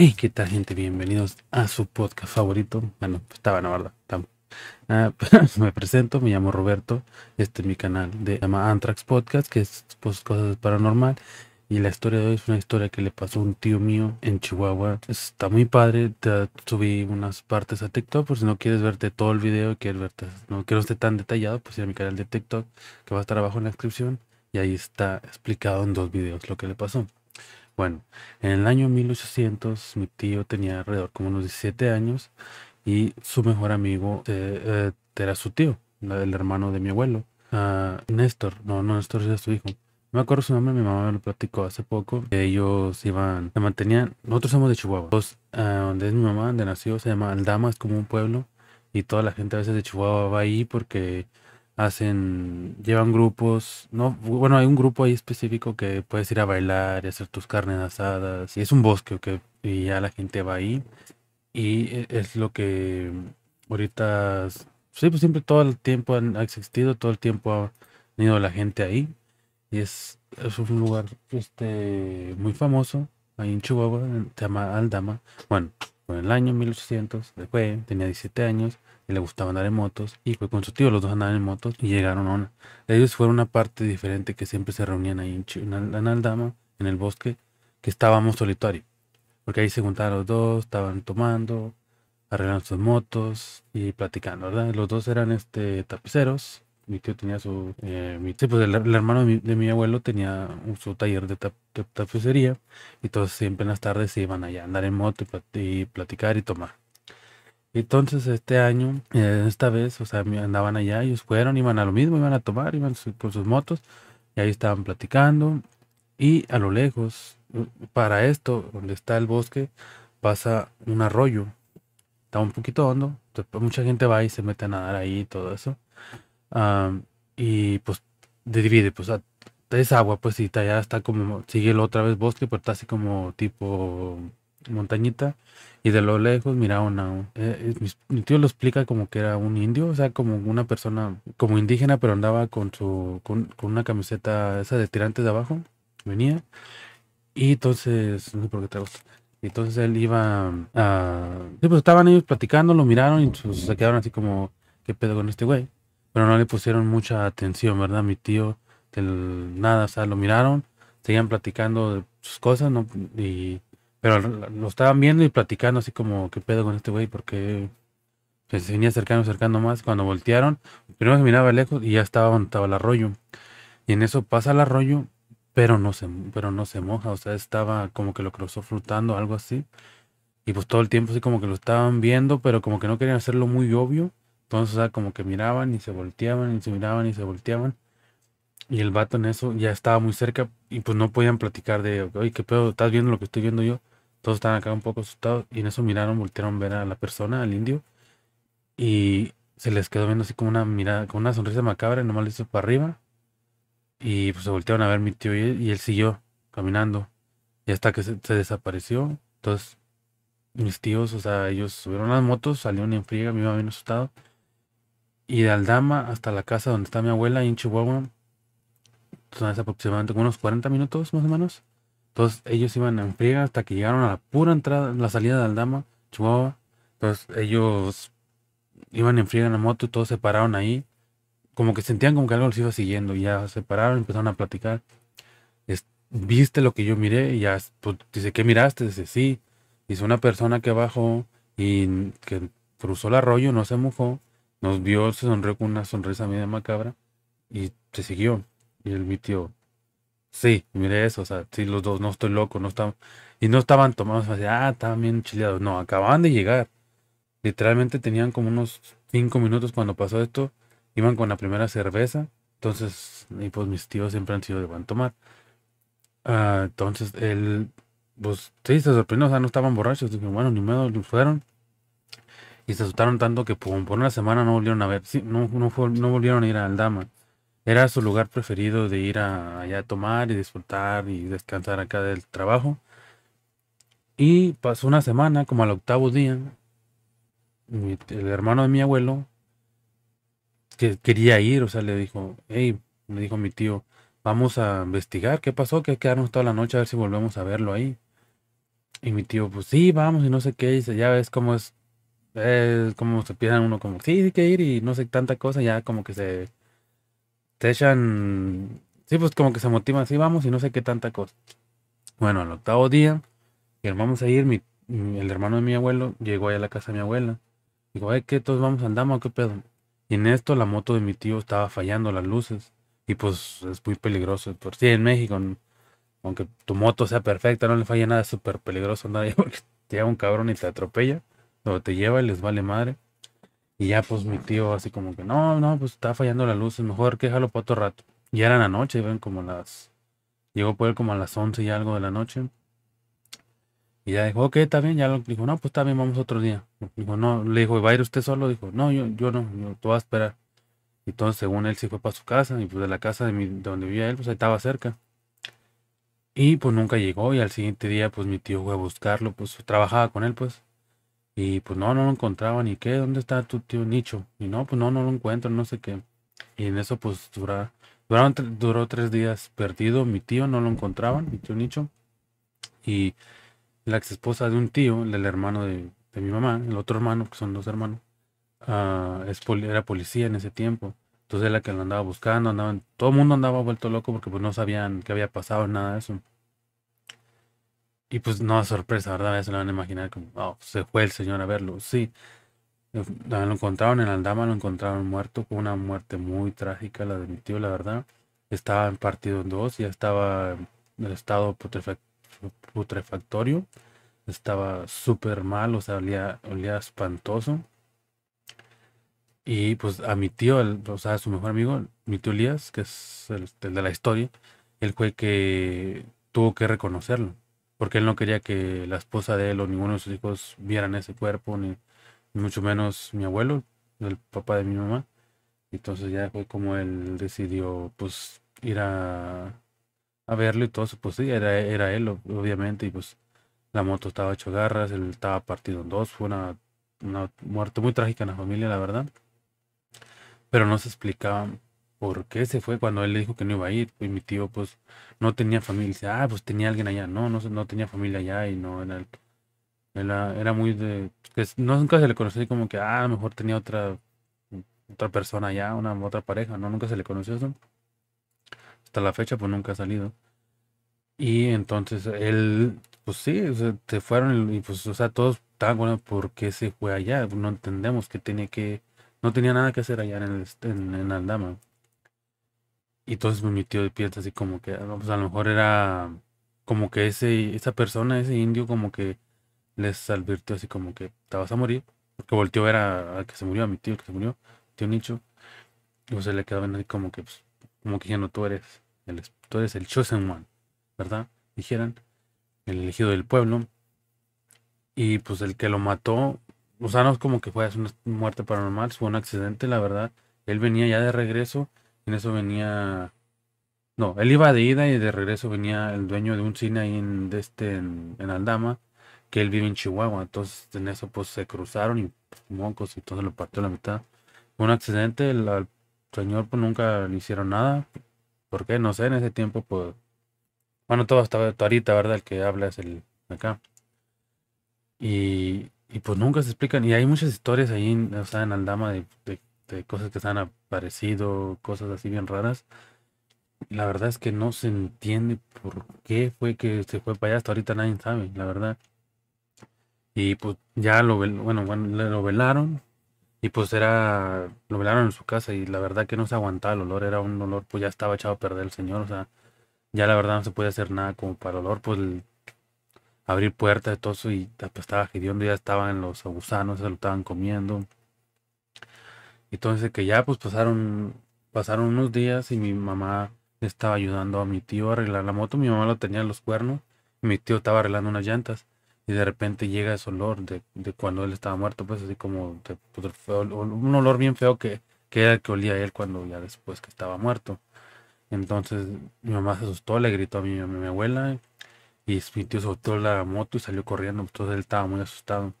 Hey, ¿qué tal, gente? Bienvenidos a su podcast favorito. Bueno, estaba, no, ¿verdad? Ah, pues, me presento, me llamo Roberto. Este es mi canal de se llama Antrax Podcast, que es pues, cosas paranormal. Y la historia de hoy es una historia que le pasó a un tío mío en Chihuahua. Está muy padre. Te subí unas partes a TikTok. Por si no quieres verte todo el video, quieres verte, no quiero esté tan detallado, pues ir a mi canal de TikTok, que va a estar abajo en la descripción. Y ahí está explicado en dos videos lo que le pasó. Bueno, en el año 1800 mi tío tenía alrededor como unos 17 años y su mejor amigo eh, eh, era su tío, el hermano de mi abuelo, uh, Néstor, no, no, Néstor era su hijo. No me acuerdo su nombre, mi mamá me lo platicó hace poco. Ellos iban, se mantenían, nosotros somos de Chihuahua. Ah, donde es mi mamá, donde nació, se llama Aldama, es como un pueblo. Y toda la gente a veces de Chihuahua va ahí porque hacen, llevan grupos, ¿no? Bueno, hay un grupo ahí específico que puedes ir a bailar y hacer tus carnes asadas, y es un bosque que y ya la gente va ahí, y e, es lo que ahorita, sí, pues siempre todo el tiempo han, ha existido, todo el tiempo ha venido la gente ahí, y es, es un lugar este, muy famoso, ahí en Chihuahua, se llama Aldama, bueno, en el año 1800, después tenía 17 años y le gustaba andar en motos y fue con su tío, los dos andaban en motos y llegaron a una. Ellos fueron una parte diferente que siempre se reunían ahí en, en en el bosque, que estábamos solitario. Porque ahí se juntaron los dos, estaban tomando, arreglando sus motos y platicando, ¿verdad? Los dos eran este tapiceros mi tío tenía su, eh, pues el, hermano de mi, abuelo tenía su taller de, tap, tapicería, y entonces siempre en las tardes se iban allá a andar en moto y, platicar y tomar. Entonces este año, eh, esta vez, o sea, andaban allá, ellos fueron, iban a lo mismo, iban a tomar, iban con sus motos, y ahí estaban platicando, y a lo lejos, para esto, donde está el bosque, pasa un arroyo, está un poquito hondo, mucha gente va y se mete a nadar ahí y todo eso y pues divide, pues es agua, pues y ya está como, sigue otra vez bosque, pero está así como tipo montañita. Y de lo lejos mira una... Eh, eh, mi tío lo explica como que era un indio, o sea, como una persona, como indígena, pero andaba con su, con, una camiseta esa de tirantes de abajo, venía. Y entonces, no sé por qué entonces él iba a... Sí, pues estaban ellos platicando, lo miraron y se quedaron así como, ¿qué pedo con este güey? pero no le pusieron mucha atención, ¿verdad? Mi tío, nada, o sea, lo miraron, seguían platicando de sus cosas, ¿no? Y, pero lo estaban viendo y platicando así como, ¿qué pedo con este güey? Porque se venía acercando, acercando más. Cuando voltearon, primero se miraba lejos y ya estaba donde estaba el arroyo. Y en eso pasa el arroyo, pero no se, pero no se moja, o sea, estaba como que lo cruzó flotando, algo así. Y pues todo el tiempo así como que lo estaban viendo, pero como que no querían hacerlo muy obvio. Entonces, o sea, como que miraban y se volteaban y se miraban y se volteaban. Y el vato en eso ya estaba muy cerca y pues no podían platicar de, oye, ¿qué pedo? ¿Estás viendo lo que estoy viendo yo? Todos estaban acá un poco asustados y en eso miraron, voltearon a ver a la persona, al indio. Y se les quedó viendo así como una mirada, con una sonrisa macabra y nomás le hizo para arriba. Y pues se voltearon a ver mi tío y él, siguió caminando. Y hasta que se, desapareció. Entonces, mis tíos, o sea, ellos subieron las motos, salieron en friega, mi mamá bien asustado y de Aldama hasta la casa donde está mi abuela en Chihuahua son aproximadamente unos 40 minutos más o menos. Entonces ellos iban en friega hasta que llegaron a la pura entrada, la salida de Aldama, Chihuahua. Entonces ellos iban en friega en la moto y todos se pararon ahí. Como que sentían como que algo los iba siguiendo y ya se pararon, empezaron a platicar. ¿Viste lo que yo miré? Y ya pues, dice, ¿qué miraste? Dice, sí. Dice una persona que bajó y que cruzó el arroyo, no se mojó nos vio, se sonrió con una sonrisa media macabra y se siguió. Y el mi tío, sí, mire eso, o sea, sí, los dos, no estoy loco, no estaban, y no estaban tomados, así, ah, estaban bien chileados, no, acababan de llegar. Literalmente tenían como unos cinco minutos cuando pasó esto, iban con la primera cerveza, entonces, y pues mis tíos siempre han sido de buen tomar. Ah, entonces él, pues sí, se sorprendió, o sea, no estaban borrachos, dije, bueno, ni modo, fueron y se asustaron tanto que por una semana no volvieron a ver, sí, no, no, no, volvieron a ir a dama Era su lugar preferido de ir a, allá a tomar y disfrutar y descansar acá del trabajo. Y pasó una semana, como al octavo día, el hermano de mi abuelo, que quería ir, o sea, le dijo, hey, me dijo mi tío, vamos a investigar qué pasó, que quedarnos toda la noche a ver si volvemos a verlo ahí. Y mi tío, pues sí, vamos y no sé qué, dice, ya ves cómo es como se piensan uno como, sí, hay que ir y no sé, tanta cosa, ya como que se, se echan, sí, pues como que se motivan, sí, vamos y no sé qué tanta cosa. Bueno, al octavo día, que vamos a ir, mi, el hermano de mi abuelo llegó allá a la casa de mi abuela. Digo, ay, ¿qué? ¿Todos vamos andamos qué pedo? Y en esto la moto de mi tío estaba fallando las luces. Y pues es muy peligroso. Por si en México, aunque tu moto sea perfecta, no le falla nada, es súper peligroso andar ahí porque llega un cabrón y te atropella lo te lleva y les vale madre. Y ya pues mi tío así como que, no, no, pues está fallando la luz, es mejor que déjalo para otro rato. Ya era la noche, ven como las... Llegó por él como a las 11 y algo de la noche. Y ya dijo, ok, está bien, ya lo dijo, no, pues está bien, vamos otro día. Dijo, no, le dijo, ¿va a ir usted solo? Dijo, no, yo, yo no, yo te voy a esperar. Entonces, según él, se fue para su casa, y pues de la casa de, mi, de donde vivía él, pues ahí estaba cerca. Y pues nunca llegó, y al siguiente día, pues mi tío fue a buscarlo, pues trabajaba con él, pues. Y pues no, no lo encontraban. ¿Y qué? ¿Dónde está tu tío Nicho? Y no, pues no, no lo encuentro, no sé qué. Y en eso pues duró tres días perdido. Mi tío no lo encontraban, mi tío Nicho. Y la ex esposa de un tío, el hermano de, mi mamá, el otro hermano, que son dos hermanos, ah, es era policía en ese tiempo. Entonces era la que lo andaba buscando, andaban, todo el mundo andaba vuelto loco porque pues no sabían qué había pasado, nada de eso. Y pues no, sorpresa, ¿verdad? A se lo van a imaginar como, oh, pues, se fue el señor a verlo. Sí, lo encontraron en Aldama, lo encontraron muerto, con una muerte muy trágica, la de mi tío, la verdad. Estaba en partido en dos, ya estaba en el estado putrefactorio, estaba súper mal, o sea, olía, espantoso. Y pues a mi tío, o sea, a su mejor amigo, mi tío Elías, que es el, de la historia, el fue que tuvo que reconocerlo porque él no quería que la esposa de él o ninguno de sus hijos vieran ese cuerpo, ni, mucho menos mi abuelo, el papá de mi mamá. Entonces ya fue como él decidió pues ir a, verlo y todo eso, pues sí, era, era él obviamente y pues la moto estaba hecho garras, él estaba partido en dos, fue una, muerte muy trágica en la familia, la verdad. Pero no se explicaba... ¿por qué se fue cuando él dijo que no iba a ir? y mi tío, pues, no tenía familia. Dice, ah, pues tenía alguien allá. No, no, no tenía familia allá y no era, era, era muy de... no, nunca se le conoció como que, ah, mejor tenía otra, otra persona allá, una otra pareja. No, nunca se le conoció eso. Hasta la fecha, pues, nunca ha salido. Y entonces él, pues sí, se fueron y pues, o sea, todos estaban, bueno, ¿por qué se fue allá? No entendemos que tenía que... No tenía nada que hacer allá en, el, en Aldama y entonces mi tío piedra así como que, pues, a lo mejor era como que ese, esa persona, ese indio, como que les advirtió así como que te vas a morir. Porque volteó a ver al que se murió, a mi tío, que se murió, tío Nicho. Y pues se le quedaban así como que, pues, como que no tú eres el, tú eres el chosen one, ¿verdad? Dijeran, el elegido del pueblo. Y pues el que lo mató, o sea, no es como que fue una muerte paranormal, fue un accidente, la verdad. Él venía ya de regreso en eso venía. No, él iba de ida y de regreso venía el dueño de un cine ahí en, de este, en, Andama Aldama, que él vive en Chihuahua. Entonces en eso pues se cruzaron y moncos y todo lo partió la mitad. Un accidente, el, señor pues nunca le hicieron nada. ¿Por qué? No sé, en ese tiempo pues... Bueno, todo estaba ahorita, ¿verdad? El que habla es el acá. Y, pues nunca se explican. Y hay muchas historias ahí, o sea, en Aldama de este, cosas que se han aparecido, cosas así bien raras. La verdad es que no se entiende por qué fue que se fue para allá, hasta ahorita nadie sabe, la verdad. Y pues ya lo, bueno, bueno, lo velaron y pues era, lo velaron en su casa y la verdad que no se aguantaba el olor, era un olor, pues ya estaba echado a perder el señor, o sea, ya la verdad no se puede hacer nada como para el olor, pues abrir puertas y todo eso y pues, estaba hediondo, ya estaban los gusanos, se lo estaban comiendo entonces que ya pues pasaron, pasaron unos días y mi mamá estaba ayudando a mi tío a arreglar la moto. Mi mamá lo tenía en los cuernos y mi tío estaba arreglando unas llantas. Y de repente llega ese olor de, cuando él estaba muerto, pues así como pues, un olor bien feo que, que era el que olía él cuando ya después que estaba muerto. Entonces mi mamá se asustó, le gritó a mi, a mi abuela y mi tío soltó la moto y salió corriendo. Entonces él estaba muy asustado.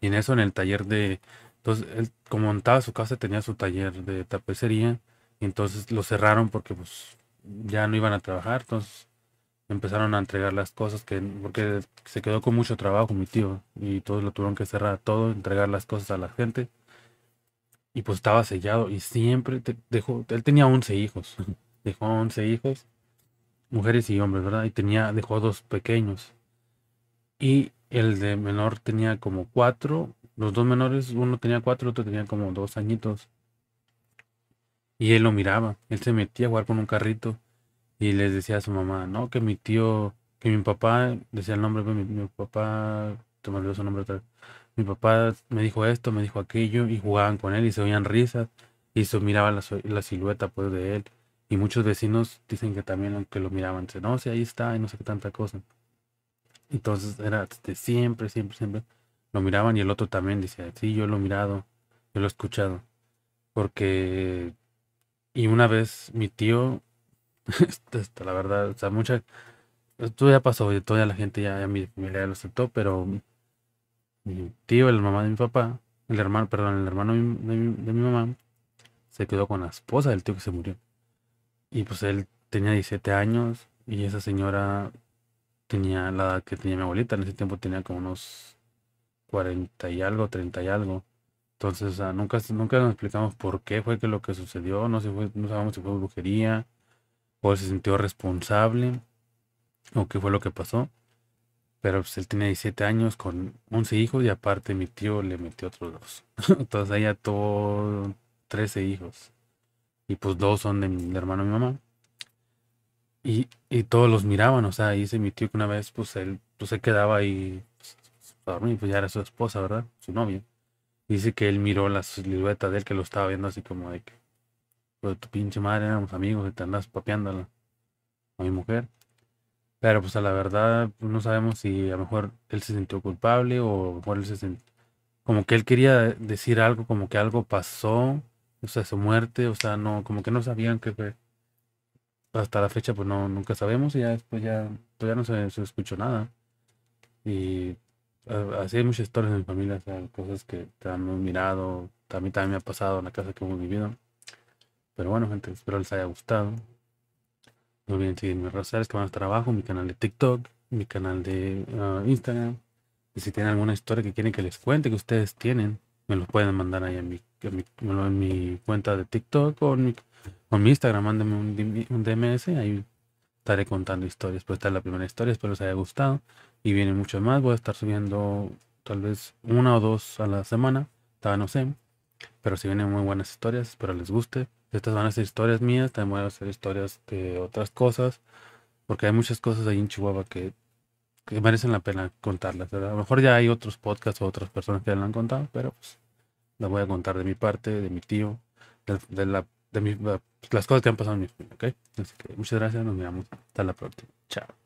Y en eso, en el taller de, entonces, él, como montaba su casa, tenía su taller de tapicería. Y entonces lo cerraron porque pues ya no iban a trabajar. Entonces empezaron a entregar las cosas que, porque se quedó con mucho trabajo mi tío. Y todos lo tuvieron que cerrar todo, entregar las cosas a la gente. Y pues estaba sellado. Y siempre dejó, él tenía 11 hijos. Dejó 11 hijos, mujeres y hombres, ¿verdad? Y tenía, dejó dos pequeños. Y el de menor tenía como cuatro los dos menores, uno tenía cuatro, otro tenía como dos añitos. Y él lo miraba, él se metía a jugar con un carrito y les decía a su mamá, no, que mi tío, que mi papá, decía el nombre, mi, mi papá, te me su nombre otra mi papá me dijo esto, me dijo aquello y jugaban con él y se oían risas y se miraba la, silueta pues de él. Y muchos vecinos dicen que también que lo miraban, dicen, no, si ahí está, y no sé qué tanta cosa. Entonces era de este, siempre, siempre, siempre lo miraban y el otro también decía, sí, yo lo he mirado, yo lo he escuchado. Porque, y una vez mi tío, esta, la verdad, o sea, mucha, esto ya pasó, y toda la gente ya, mi familia lo aceptó, pero mi tío, el mamá de mi papá, el hermano, perdón, el hermano de mi, de mi mamá, se quedó con la esposa del tío que se murió. Y pues él tenía 17 años y esa señora tenía la edad que tenía mi abuelita, en ese tiempo tenía como unos 40 y algo, 30 y algo. Entonces, nunca, nunca nos explicamos por qué fue que lo que sucedió, no, se no sabemos si fue brujería, o se sintió responsable, o qué fue lo que pasó. Pero pues él tenía 17 años con 11 hijos y aparte mi tío le metió otros dos. Entonces ella tuvo 13 hijos. Y pues dos son de mi hermano y mi mamá. Y, todos los miraban, o sea, dice mi tío que una vez pues él pues se quedaba ahí pues, y pues ya era su esposa, ¿verdad? Su novia. Dice que él miró la silueta de él que lo estaba viendo así como de que, pues tu pinche madre, éramos amigos y te andas papeándola a mi mujer. Pero pues a la verdad no sabemos si a lo mejor él se sintió culpable o por él se Como que él quería decir algo, como que algo pasó, o sea, su muerte, o sea, no, como que no sabían que fue. Hasta la fecha pues no, nunca sabemos y ya después ya, pues ya no se, se escuchó nada. Y así hay muchas historias en mi familia, cosas que también han mirado, también, también me ha pasado en la casa que hemos vivido. Pero bueno, gente, espero les haya gustado. No olviden seguir mis redes sociales que van a estar abajo, mi canal de TikTok, mi canal de ah, Instagram. Y si tienen alguna historia que quieren que les cuente que ustedes tienen, me lo pueden mandar ahí en mi, en mi, cuenta de TikTok o en mi, Instagram. Mándenme un, un DMS, ahí estaré contando historias. pues esta es la primera historia, espero les haya gustado y vienen muchas más. Voy a estar subiendo tal vez una o dos a la semana, todavía no sé. Pero si vienen muy buenas historias, espero les guste. Estas van a ser historias mías, también voy a ser historias de otras cosas, porque hay muchas cosas ahí en Chihuahua que, que merecen la pena contarlas. A lo mejor ya hay otros podcasts o otras personas que ya lo han contado, pero pues las voy a contar de mi parte, de mi tío, de, las cosas que han pasado en mi familia, Así que muchas gracias, nos vemos. Hasta la próxima. Chao.